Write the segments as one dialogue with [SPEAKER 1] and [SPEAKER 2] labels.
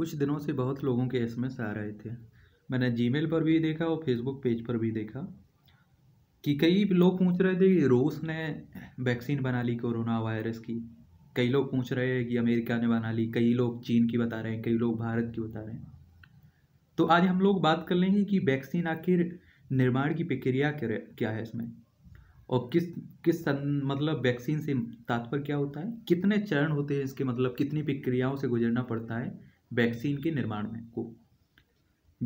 [SPEAKER 1] कुछ दिनों से बहुत लोगों के एसएमएस आ रहे थे मैंने जीमेल पर भी देखा और फेसबुक पेज पर भी देखा कि कई लोग पूछ रहे थे कि रूस ने वैक्सीन बना ली कोरोना वायरस की कई लोग पूछ रहे हैं कि अमेरिका ने बना ली कई लोग चीन की बता रहे हैं कई लोग भारत की बता रहे हैं तो आज हम लोग बात कर लेंगे कि वैक्सीन आखिर निर्माण की प्रक्रिया क्या है इसमें और किस किस सन, मतलब वैक्सीन से तात्पर्य क्या होता है कितने चरण होते हैं इसके मतलब कितनी प्रक्रियाओं से गुजरना पड़ता है वैक्सीन के निर्माण में को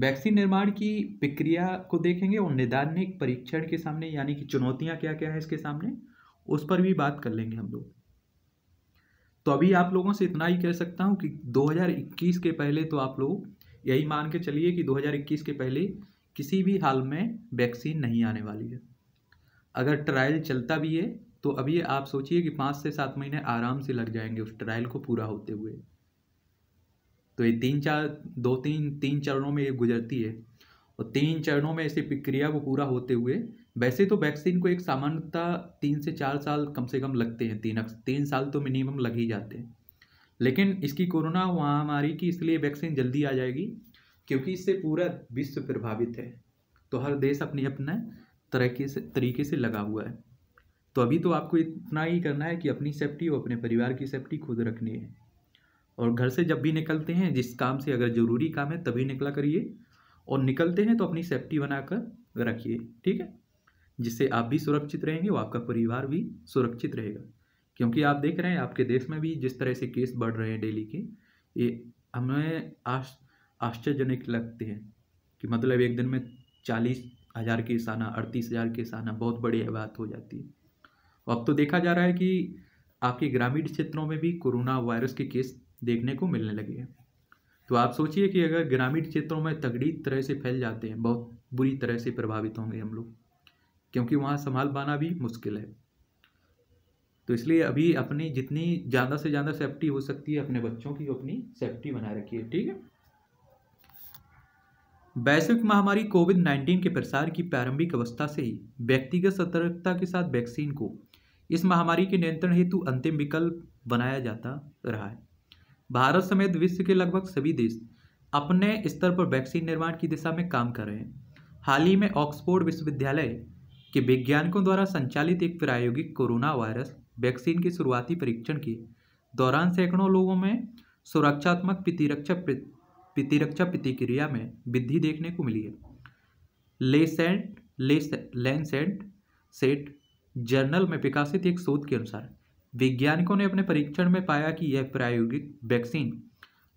[SPEAKER 1] वैक्सीन निर्माण की प्रक्रिया को देखेंगे और निदानिक परीक्षण के सामने यानी कि चुनौतियां क्या क्या है इसके सामने उस पर भी बात कर लेंगे हम लोग तो अभी आप लोगों से इतना ही कह सकता हूँ कि 2021 के पहले तो आप लोग यही मान के चलिए कि 2021 के पहले किसी भी हाल में वैक्सीन नहीं आने वाली है अगर ट्रायल चलता भी है तो अभी आप सोचिए कि पाँच से सात महीने आराम से लग जाएंगे उस ट्रायल को पूरा होते हुए तो ये तीन चार दो तीन तीन चरणों में ये गुजरती है और तीन चरणों में ऐसी प्रक्रिया को पूरा होते हुए वैसे तो वैक्सीन को एक सामान्यतः तीन से चार साल कम से कम लगते हैं तीन तीन साल तो मिनिमम लग ही जाते हैं लेकिन इसकी कोरोना महामारी की इसलिए वैक्सीन जल्दी आ जाएगी क्योंकि इससे पूरा विश्व प्रभावित है तो हर देश अपने अपने तरीके से तरीके से लगा हुआ है तो अभी तो आपको इतना ही करना है कि अपनी सेफ्टी और अपने परिवार की सेफ्टी खुद रखनी है और घर से जब भी निकलते हैं जिस काम से अगर ज़रूरी काम है तभी निकला करिए और निकलते हैं तो अपनी सेफ्टी बनाकर रखिए ठीक है जिससे आप भी सुरक्षित रहेंगे और आपका परिवार भी सुरक्षित रहेगा क्योंकि आप देख रहे हैं आपके देश में भी जिस तरह से केस बढ़ रहे हैं डेली के ये हमें आश आश्चर्यजनक लगते हैं कि मतलब एक दिन में चालीस हज़ार केस आना अड़तीस हज़ार केस आना बहुत बड़ी बात हो जाती है अब तो देखा जा रहा है कि आपके ग्रामीण क्षेत्रों में भी कोरोना वायरस के केस देखने को मिलने लगी है तो आप सोचिए कि अगर ग्रामीण क्षेत्रों में तगड़ी तरह से फैल जाते हैं बहुत बुरी तरह से प्रभावित होंगे हम लोग क्योंकि वहाँ संभाल पाना भी मुश्किल है तो इसलिए अभी अपनी जितनी ज़्यादा से ज़्यादा सेफ्टी हो सकती है अपने बच्चों की अपनी सेफ्टी बनाए रखिए ठीक है वैश्विक महामारी कोविड नाइन्टीन के प्रसार की प्रारंभिक अवस्था से ही व्यक्तिगत सतर्कता के साथ वैक्सीन को इस महामारी के नियंत्रण हेतु अंतिम विकल्प बनाया जाता रहा है भारत समेत विश्व के लगभग सभी देश अपने स्तर पर वैक्सीन निर्माण की दिशा में काम कर रहे हैं हाल ही में ऑक्सफोर्ड विश्वविद्यालय के वैज्ञानिकों द्वारा संचालित एक प्रायोगिक कोरोना वायरस वैक्सीन के शुरुआती परीक्षण के दौरान सैकड़ों लोगों में सुरक्षात्मक प्रतिरक्षा प्रतिरक्षा प्रतिक्रिया में वृद्धि देखने को मिली है लेसेंट लेट सेट जर्नल में प्रकाशित एक शोध के अनुसार वैज्ञानिकों ने अपने परीक्षण में पाया कि यह प्रायोगिक वैक्सीन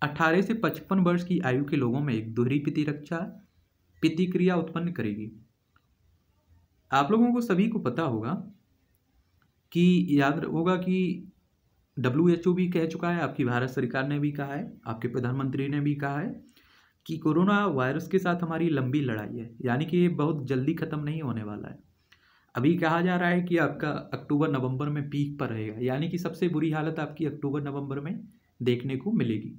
[SPEAKER 1] 18 से 55 वर्ष की आयु के लोगों में एक दोहरी प्रतिरक्षा प्रतिक्रिया उत्पन्न करेगी आप लोगों को सभी को पता होगा कि याद होगा कि डब्ल्यू एच ओ भी कह चुका है आपकी भारत सरकार ने भी कहा है आपके प्रधानमंत्री ने भी कहा है कि कोरोना वायरस के साथ हमारी लंबी लड़ाई है यानी कि ये बहुत जल्दी ख़त्म नहीं होने वाला है अभी कहा जा रहा है कि आपका अक्टूबर नवंबर में पीक पर रहेगा यानी कि सबसे बुरी हालत आपकी अक्टूबर नवंबर में देखने को मिलेगी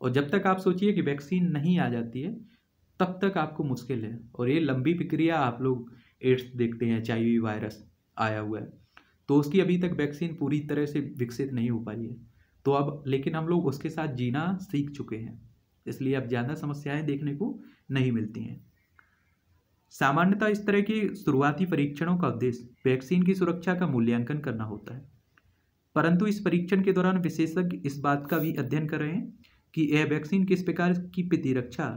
[SPEAKER 1] और जब तक आप सोचिए कि वैक्सीन नहीं आ जाती है तब तक आपको मुश्किल है और ये लंबी प्रक्रिया आप लोग एड्स देखते हैं वी वायरस आया हुआ है तो उसकी अभी तक वैक्सीन पूरी तरह से विकसित नहीं हो पाई है तो अब लेकिन हम लोग उसके साथ जीना सीख चुके हैं इसलिए अब ज़्यादा समस्याएं देखने को नहीं मिलती हैं सामान्यतः इस तरह के शुरुआती परीक्षणों का उद्देश्य वैक्सीन की सुरक्षा का मूल्यांकन करना होता है परंतु इस परीक्षण के दौरान विशेषज्ञ इस बात का भी अध्ययन कर रहे हैं कि यह वैक्सीन किस प्रकार की प्रतिरक्षा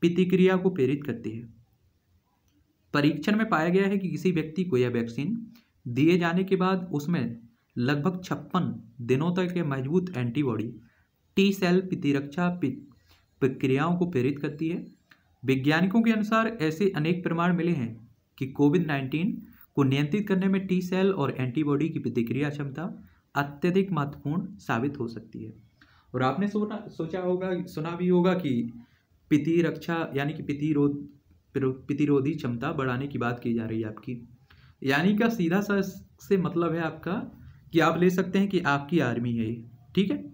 [SPEAKER 1] प्रतिक्रिया को प्रेरित करती है परीक्षण में पाया गया है कि किसी व्यक्ति को यह वैक्सीन दिए जाने के बाद उसमें लगभग छप्पन दिनों तक यह मजबूत एंटीबॉडी टी सेल प्रतिरक्षा प्रक्रियाओं को प्रेरित करती है वैज्ञानिकों के अनुसार ऐसे अनेक प्रमाण मिले हैं कि कोविड नाइन्टीन को नियंत्रित करने में टी सेल और एंटीबॉडी की प्रतिक्रिया क्षमता अत्यधिक महत्वपूर्ण साबित हो सकती है और आपने सोना सोचा होगा सुना भी होगा कि रक्षा यानी कि प्रतिरोध प्रतिरोधी क्षमता बढ़ाने की बात की जा रही है आपकी यानी का सीधा सा से मतलब है आपका कि आप ले सकते हैं कि आपकी आर्मी है ठीक है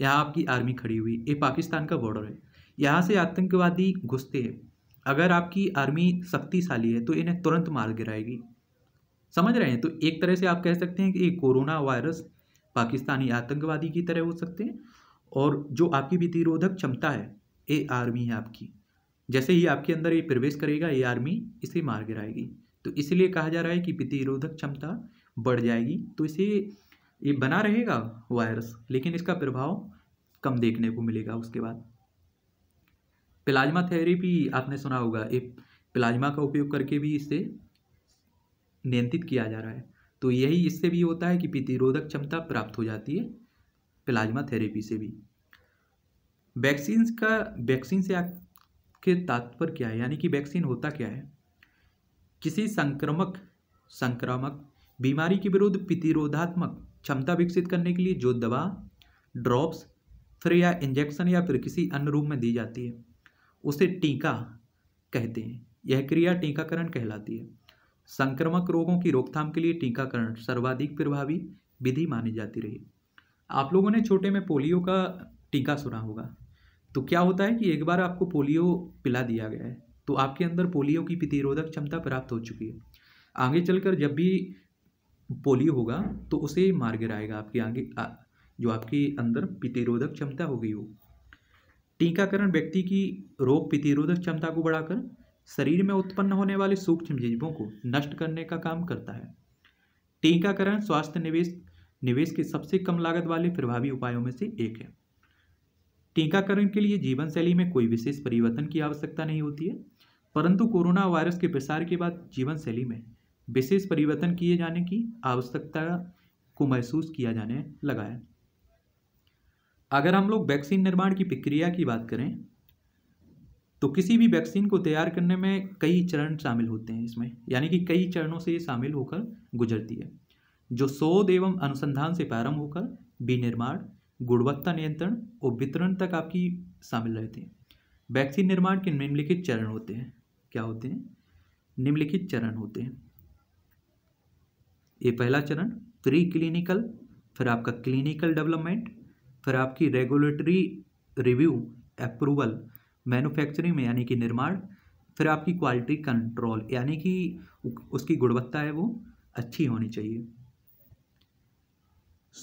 [SPEAKER 1] यहाँ आपकी आर्मी खड़ी हुई ये पाकिस्तान का बॉर्डर है यहाँ से आतंकवादी घुसते हैं अगर आपकी आर्मी शक्तिशाली है तो इन्हें तुरंत मार गिराएगी समझ रहे हैं तो एक तरह से आप कह सकते हैं कि कोरोना वायरस पाकिस्तानी आतंकवादी की तरह हो सकते हैं और जो आपकी प्रतिरोधक क्षमता है ये आर्मी है आपकी जैसे ही आपके अंदर ये प्रवेश करेगा ये आर्मी इसे मार गिराएगी तो इसलिए कहा जा रहा है कि प्रतिरोधक क्षमता बढ़ जाएगी तो इसे ये बना रहेगा वायरस लेकिन इसका प्रभाव कम देखने को मिलेगा उसके बाद प्लाज्मा थेरेपी आपने सुना होगा ये प्लाज्मा का उपयोग करके भी इसे नियंत्रित किया जा रहा है तो यही इससे भी होता है कि प्रतिरोधक क्षमता प्राप्त हो जाती है प्लाज्मा थेरेपी से भी वैक्सीन का वैक्सीन से आपके तात्पर्य क्या है यानी कि वैक्सीन होता क्या है किसी संक्रमक संक्रामक बीमारी के विरुद्ध प्रतिरोधात्मक क्षमता विकसित करने के लिए जो दवा ड्रॉप्स फिर या इंजेक्शन या फिर किसी अन्य रूप में दी जाती है उसे टीका कहते हैं यह क्रिया टीकाकरण कहलाती है संक्रमक रोगों की रोकथाम के लिए टीकाकरण सर्वाधिक प्रभावी विधि मानी जाती रही आप लोगों ने छोटे में पोलियो का टीका सुना होगा तो क्या होता है कि एक बार आपको पोलियो पिला दिया गया है तो आपके अंदर पोलियो की प्रतिरोधक क्षमता प्राप्त हो चुकी है आगे चलकर जब भी पोलियो होगा तो उसे मार गिराएगा आपके आगे जो आपके अंदर प्रतिरोधक क्षमता हो गई हो टीकाकरण व्यक्ति की रोग प्रतिरोधक क्षमता को बढ़ाकर शरीर में उत्पन्न होने वाले सूक्ष्म जीवों को नष्ट करने का काम करता है टीकाकरण स्वास्थ्य निवेश निवेश के सबसे कम लागत वाले प्रभावी उपायों में से एक है टीकाकरण के लिए जीवन शैली में कोई विशेष परिवर्तन की आवश्यकता नहीं होती है परंतु कोरोना वायरस के प्रसार के बाद जीवन शैली में विशेष परिवर्तन किए जाने की आवश्यकता को महसूस किया जाने लगा है अगर हम लोग वैक्सीन निर्माण की प्रक्रिया की बात करें तो किसी भी वैक्सीन को तैयार करने में कई चरण शामिल होते हैं इसमें यानी कि कई चरणों से ये शामिल होकर गुजरती है जो शोध एवं अनुसंधान से प्रारंभ होकर विनिर्माण गुणवत्ता नियंत्रण और वितरण तक आपकी शामिल रहती है वैक्सीन निर्माण के निम्नलिखित चरण होते हैं क्या होते हैं निम्नलिखित चरण होते हैं ये पहला चरण प्री क्लिनिकल फिर आपका क्लिनिकल डेवलपमेंट फिर आपकी रेगुलेटरी रिव्यू अप्रूवल मैन्युफैक्चरिंग में यानी कि निर्माण फिर आपकी क्वालिटी कंट्रोल यानी कि उसकी गुणवत्ता है वो अच्छी होनी चाहिए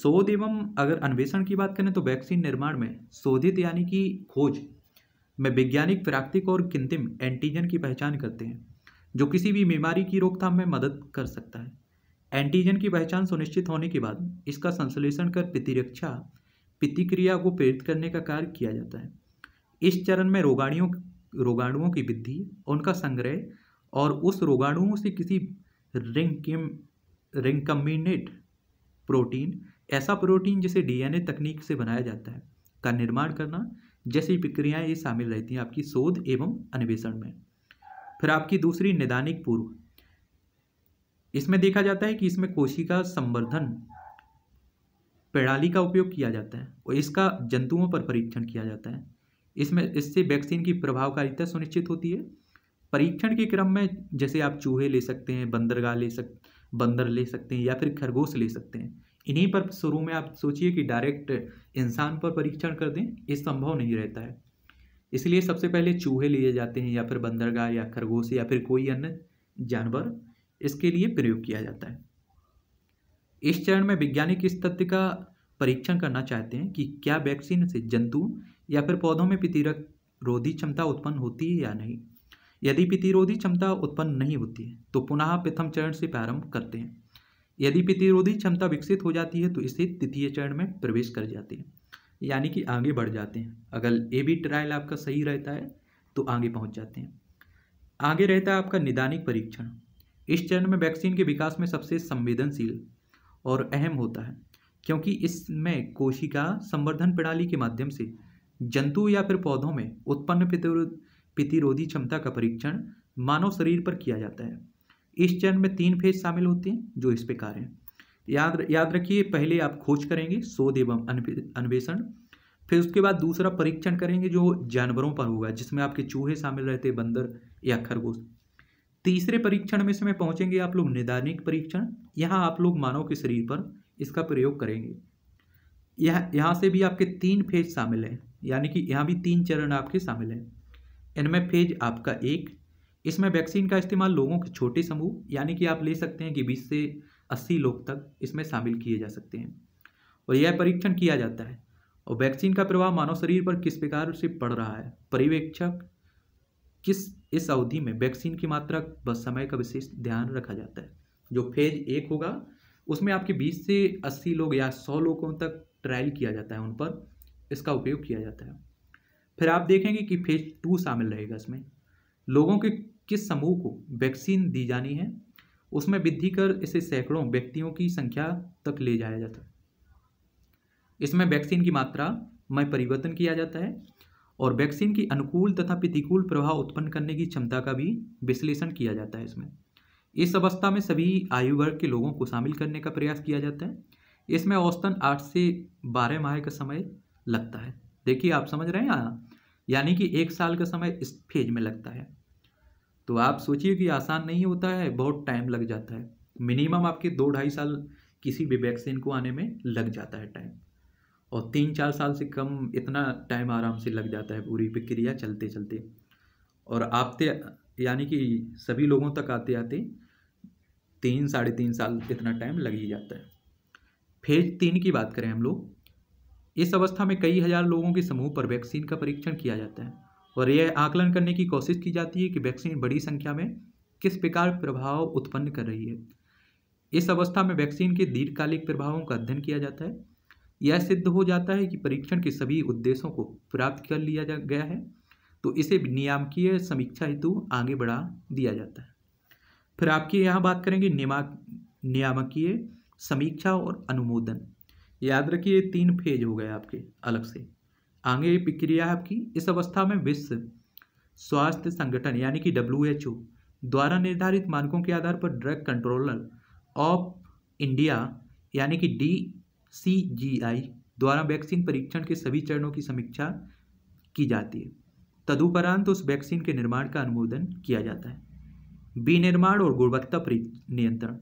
[SPEAKER 1] शोध एवं अगर अन्वेषण की बात करें तो वैक्सीन निर्माण में शोधित यानी कि खोज में वैज्ञानिक प्राकृतिक और किंतिम एंटीजन की पहचान करते हैं जो किसी भी बीमारी की रोकथाम में मदद कर सकता है एंटीजन की पहचान सुनिश्चित होने के बाद इसका संश्लेषण कर प्रतिरक्षा प्रतिक्रिया को प्रेरित करने का कार्य किया जाता है इस चरण में रोगाणियों रोगाणुओं की वृद्धि उनका संग्रह और उस रोगाणुओं से किसी रिंकम रिंकम्बिनेट प्रोटीन ऐसा प्रोटीन जिसे डीएनए तकनीक से बनाया जाता है का निर्माण करना जैसी प्रक्रियाएं ये शामिल रहती हैं आपकी शोध एवं अन्वेषण में फिर आपकी दूसरी नैदानिक पूर्व इसमें देखा जाता है कि इसमें कोशिका संवर्धन पेड़ाली का उपयोग किया जाता है और इसका जंतुओं पर परीक्षण किया जाता है इसमें इससे वैक्सीन की प्रभावकारिता सुनिश्चित होती है परीक्षण के क्रम में जैसे आप चूहे ले सकते हैं बंदरगाह ले सक बंदर ले सकते हैं या फिर खरगोश ले सकते हैं इन्हीं पर शुरू में आप सोचिए कि डायरेक्ट इंसान पर परीक्षण कर दें ये संभव नहीं रहता है इसलिए सबसे पहले चूहे लिए जाते हैं या फिर बंदरगाह या खरगोश या फिर कोई अन्य जानवर इसके लिए प्रयोग किया जाता है इस चरण में वैज्ञानिक इस तथ्य का परीक्षण करना चाहते हैं कि क्या वैक्सीन से जंतु या फिर पौधों में पितिरक रोधी क्षमता उत्पन्न होती है या नहीं यदि पितिरोधी क्षमता उत्पन्न नहीं होती है तो पुनः प्रथम चरण से प्रारंभ करते हैं यदि पितिरोधी क्षमता विकसित हो जाती है तो इसे तृतीय चरण में प्रवेश कर जाते हैं यानी कि आगे बढ़ जाते हैं अगर ए बी ट्रायल आपका सही रहता है तो आगे पहुंच जाते हैं आगे रहता है आपका निदानिक परीक्षण इस चरण में वैक्सीन के विकास में सबसे संवेदनशील और अहम होता है क्योंकि इसमें कोशिका संवर्धन प्रणाली के माध्यम से जंतु या फिर पौधों में उत्पन्न प्रतिरोधी क्षमता का परीक्षण मानव शरीर पर किया जाता है इस चरण में तीन फेज शामिल होते हैं जो इस प्रकार हैं याद याद रखिए पहले आप खोज करेंगे शोध एवं अन्वेषण फिर उसके बाद दूसरा परीक्षण करेंगे जो जानवरों पर होगा जिसमें आपके चूहे शामिल रहते बंदर या खरगोश तीसरे परीक्षण में समय पहुंचेंगे आप लोग निदानिक परीक्षण यहाँ आप लोग मानव के शरीर पर इसका प्रयोग करेंगे यह यहाँ से भी आपके तीन फेज शामिल हैं यानी कि यहाँ भी तीन चरण आपके शामिल हैं इनमें फेज आपका एक इसमें वैक्सीन का इस्तेमाल लोगों के छोटे समूह यानी कि आप ले सकते हैं कि बीस से अस्सी लोग तक इसमें शामिल किए जा सकते हैं और यह परीक्षण किया जाता है और वैक्सीन का प्रभाव मानव शरीर पर किस प्रकार से पड़ रहा है पर्यवेक्षक किस इस अवधि में वैक्सीन की मात्रा व समय का विशेष ध्यान रखा जाता है जो फेज एक होगा उसमें आपके 20 से 80 लोग या 100 लोगों तक ट्रायल किया जाता है उन पर इसका उपयोग किया जाता है फिर आप देखेंगे कि फेज टू शामिल रहेगा इसमें लोगों के किस समूह को वैक्सीन दी जानी है उसमें वृद्धि कर इसे सैकड़ों व्यक्तियों की संख्या तक ले जाया जाता है इसमें वैक्सीन की मात्रा में परिवर्तन किया जाता है और वैक्सीन की अनुकूल तथा प्रतिकूल प्रभाव उत्पन्न करने की क्षमता का भी विश्लेषण किया जाता है इसमें इस अवस्था में सभी आयु वर्ग के लोगों को शामिल करने का प्रयास किया जाता है इसमें औसतन आठ से बारह माह का समय लगता है देखिए आप समझ रहे हैं यानी कि एक साल का समय इस फेज में लगता है तो आप सोचिए कि आसान नहीं होता है बहुत टाइम लग जाता है मिनिमम आपके दो ढाई साल किसी भी वैक्सीन को आने में लग जाता है टाइम और तीन चार साल से कम इतना टाइम आराम से लग जाता है पूरी प्रक्रिया चलते चलते और आपते यानी कि सभी लोगों तक आते आते तीन साढ़े तीन साल इतना टाइम लग ही जाता है फेज तीन की बात करें हम लोग इस अवस्था में कई हज़ार लोगों के समूह पर वैक्सीन का परीक्षण किया जाता है और यह आकलन करने की कोशिश की जाती है कि वैक्सीन बड़ी संख्या में किस प्रकार प्रभाव उत्पन्न कर रही है इस अवस्था में वैक्सीन के दीर्घकालिक प्रभावों का अध्ययन किया जाता है यह सिद्ध हो जाता है कि परीक्षण के सभी उद्देश्यों को प्राप्त कर लिया जा गया है तो इसे नियामकीय समीक्षा हेतु आगे बढ़ा दिया जाता है फिर आपके यहाँ बात करेंगे निमा नियामकीय समीक्षा और अनुमोदन याद रखिए तीन फेज हो गए आपके अलग से आगे प्रक्रिया है आपकी इस अवस्था में विश्व स्वास्थ्य संगठन यानी कि डब्ल्यू द्वारा निर्धारित मानकों के आधार पर ड्रग कंट्रोलर ऑफ इंडिया यानी कि डी सी द्वारा वैक्सीन परीक्षण के सभी चरणों की समीक्षा की जाती है तदुपरांत उस वैक्सीन के निर्माण का अनुमोदन किया जाता है विनिर्माण और गुणवत्ता नियंत्रण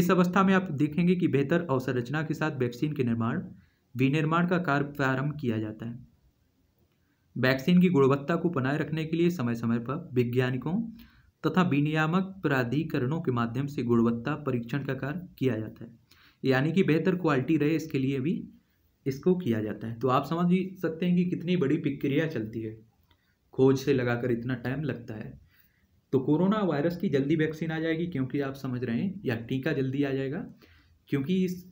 [SPEAKER 1] इस अवस्था में आप देखेंगे कि बेहतर अवसंरचना के साथ वैक्सीन के निर्माण विनिर्माण का कार्य प्रारंभ किया जाता है वैक्सीन की गुणवत्ता को बनाए रखने के लिए समय समय पर वैज्ञानिकों तथा विनियामक प्राधिकरणों के माध्यम से गुणवत्ता परीक्षण का कार्य किया जाता है यानी कि बेहतर क्वालिटी रहे इसके लिए भी इसको किया जाता है तो आप समझ ही सकते हैं कि कितनी बड़ी प्रक्रिया चलती है खोज से लगाकर इतना टाइम लगता है तो कोरोना वायरस की जल्दी वैक्सीन आ जाएगी क्योंकि आप समझ रहे हैं या टीका जल्दी आ जाएगा क्योंकि इस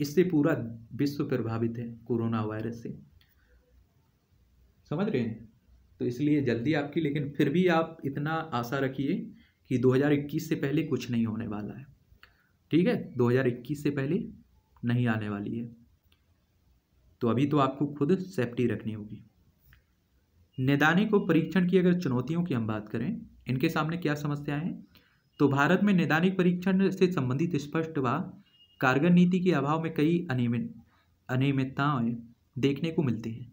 [SPEAKER 1] इससे पूरा विश्व प्रभावित है कोरोना वायरस से समझ रहे हैं तो इसलिए जल्दी आपकी लेकिन फिर भी आप इतना आशा रखिए कि 2021 से पहले कुछ नहीं होने वाला है ठीक है 2021 से पहले नहीं आने वाली है तो अभी तो आपको खुद सेफ्टी रखनी होगी नैदानिक और परीक्षण की अगर चुनौतियों की हम बात करें इनके सामने क्या समस्याएं हैं तो भारत में नैदानिक परीक्षण से संबंधित स्पष्ट व कारगर नीति के अभाव में कई अनियमित अनियमितताएँ देखने को मिलती हैं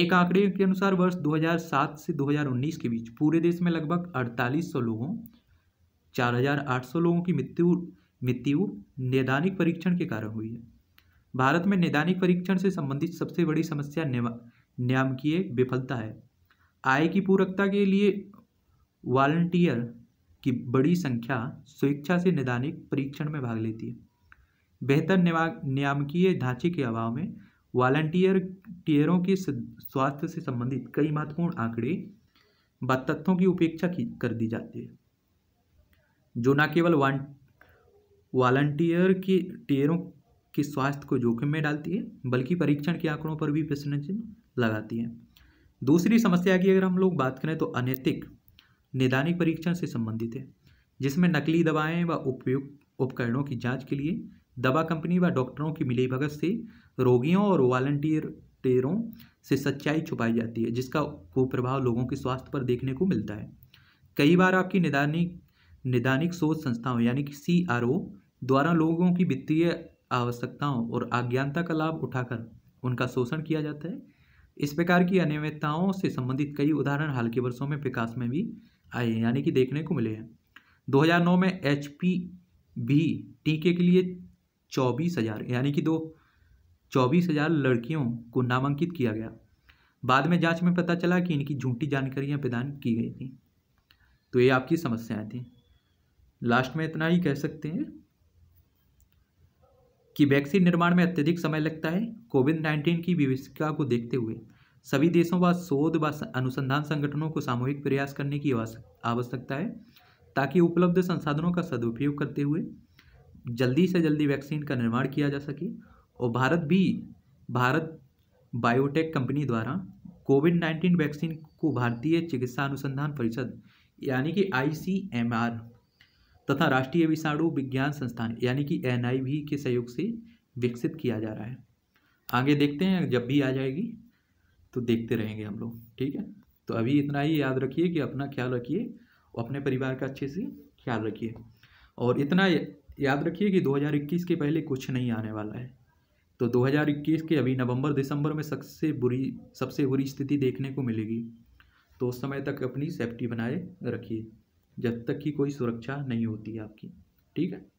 [SPEAKER 1] एक आंकड़े के अनुसार वर्ष 2007 से 2019 के बीच पूरे देश में लगभग 4800 लोगों 4800 लोगों की मृत्यु मृत्यु नैदानिक परीक्षण के कारण हुई है भारत में नैदानिक परीक्षण से संबंधित सबसे बड़ी समस्या न्यामकीय विफलता है आय की पूरकता के लिए वॉल्टियर की बड़ी संख्या स्वेच्छा से नैदानिक परीक्षण में भाग लेती है बेहतर नियामकीय ढांचे के अभाव में वॉल्टियर टीयरों के स्वास्थ्य से संबंधित कई महत्वपूर्ण आंकड़े व तथ्यों की उपेक्षा की कर दी जाती है जो न केवल वॉल्टियर के टीयरों के स्वास्थ्य को जोखिम में डालती है बल्कि परीक्षण के आंकड़ों पर भी प्रश्न चिन्ह लगाती है दूसरी समस्या की अगर हम लोग बात करें तो अनैतिक निदानिक परीक्षण से संबंधित है जिसमें नकली दवाएं व उपयुक्त उपकरणों की जांच के लिए दवा कंपनी व डॉक्टरों की मिलीभगत से रोगियों और टेयरों से सच्चाई छुपाई जाती है जिसका कुप्रभाव लोगों के स्वास्थ्य पर देखने को मिलता है कई बार आपकी निदानिक निदानिक शोध संस्थाओं यानी कि सी आर ओ द्वारा लोगों की वित्तीय आवश्यकताओं और अज्ञानता का लाभ उठाकर उनका शोषण किया जाता है इस प्रकार की अनियमितताओं से संबंधित कई उदाहरण हाल के वर्षों में विकास में भी आए हैं यानी कि देखने को मिले हैं 2009 में एच पी भी टीके के लिए चौबीस हज़ार यानी कि दो चौबीस हज़ार लड़कियों को नामांकित किया गया बाद में जांच में पता चला कि इनकी झूठी जानकारियां प्रदान की गई थी तो ये आपकी समस्याएं थी लास्ट में इतना ही कह सकते हैं कि वैक्सीन निर्माण में अत्यधिक समय लगता है कोविड नाइन्टीन की विविधता को देखते हुए सभी देशों व शोध व अनुसंधान संगठनों को सामूहिक प्रयास करने की आवश्यकता है ताकि उपलब्ध संसाधनों का सदुपयोग करते हुए जल्दी से जल्दी वैक्सीन का निर्माण किया जा सके और भारत भी भारत बायोटेक कंपनी द्वारा कोविड नाइन्टीन वैक्सीन को भारतीय चिकित्सा अनुसंधान परिषद यानी कि आई तथा राष्ट्रीय विषाणु विज्ञान संस्थान यानी कि एन के सहयोग से विकसित किया जा रहा है आगे देखते हैं जब भी आ जाएगी तो देखते रहेंगे हम लोग ठीक है तो अभी इतना ही याद रखिए कि अपना ख्याल रखिए और अपने परिवार का अच्छे से ख्याल रखिए और इतना याद रखिए कि 2021 के पहले कुछ नहीं आने वाला है तो 2021 के अभी नवंबर दिसंबर में सबसे बुरी सबसे बुरी स्थिति देखने को मिलेगी तो उस समय तक अपनी सेफ्टी बनाए रखिए जब तक कि कोई सुरक्षा नहीं होती है आपकी ठीक है